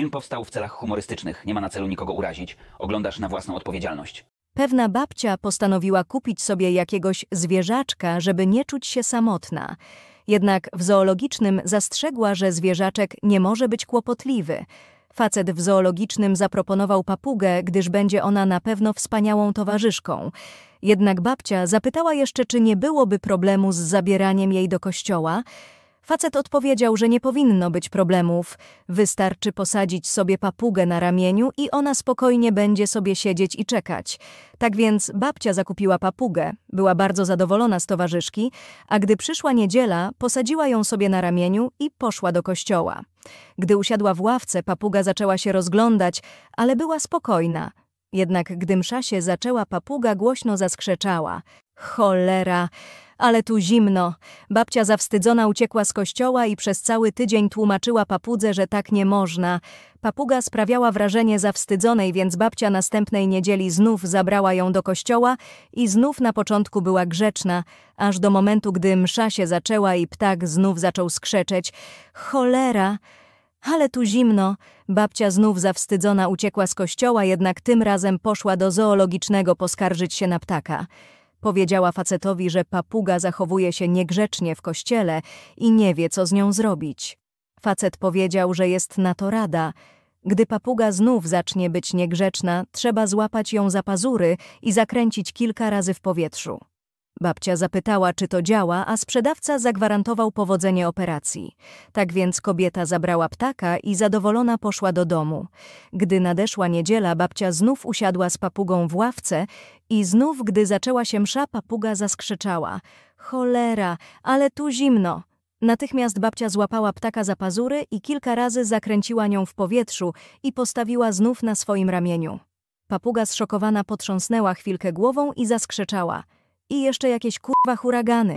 Film powstał w celach humorystycznych, nie ma na celu nikogo urazić. Oglądasz na własną odpowiedzialność. Pewna babcia postanowiła kupić sobie jakiegoś zwierzaczka, żeby nie czuć się samotna. Jednak w zoologicznym zastrzegła, że zwierzaczek nie może być kłopotliwy. Facet w zoologicznym zaproponował papugę, gdyż będzie ona na pewno wspaniałą towarzyszką. Jednak babcia zapytała jeszcze, czy nie byłoby problemu z zabieraniem jej do kościoła, Facet odpowiedział, że nie powinno być problemów, wystarczy posadzić sobie papugę na ramieniu i ona spokojnie będzie sobie siedzieć i czekać. Tak więc babcia zakupiła papugę, była bardzo zadowolona z towarzyszki, a gdy przyszła niedziela, posadziła ją sobie na ramieniu i poszła do kościoła. Gdy usiadła w ławce, papuga zaczęła się rozglądać, ale była spokojna. Jednak gdy msza się zaczęła, papuga głośno zaskrzeczała. Cholera! Ale tu zimno. Babcia zawstydzona uciekła z kościoła i przez cały tydzień tłumaczyła papudze, że tak nie można. Papuga sprawiała wrażenie zawstydzonej, więc babcia następnej niedzieli znów zabrała ją do kościoła i znów na początku była grzeczna, aż do momentu, gdy msza się zaczęła i ptak znów zaczął skrzeczeć. Cholera! Ale tu zimno. Babcia znów zawstydzona uciekła z kościoła, jednak tym razem poszła do zoologicznego poskarżyć się na ptaka. Powiedziała facetowi, że papuga zachowuje się niegrzecznie w kościele i nie wie, co z nią zrobić. Facet powiedział, że jest na to rada. Gdy papuga znów zacznie być niegrzeczna, trzeba złapać ją za pazury i zakręcić kilka razy w powietrzu. Babcia zapytała, czy to działa, a sprzedawca zagwarantował powodzenie operacji. Tak więc kobieta zabrała ptaka i zadowolona poszła do domu. Gdy nadeszła niedziela, babcia znów usiadła z papugą w ławce i znów, gdy zaczęła się msza, papuga zaskrzyczała. Cholera, ale tu zimno. Natychmiast babcia złapała ptaka za pazury i kilka razy zakręciła nią w powietrzu i postawiła znów na swoim ramieniu. Papuga zszokowana potrząsnęła chwilkę głową i zaskrzeczała – i jeszcze jakieś kurwa huragany.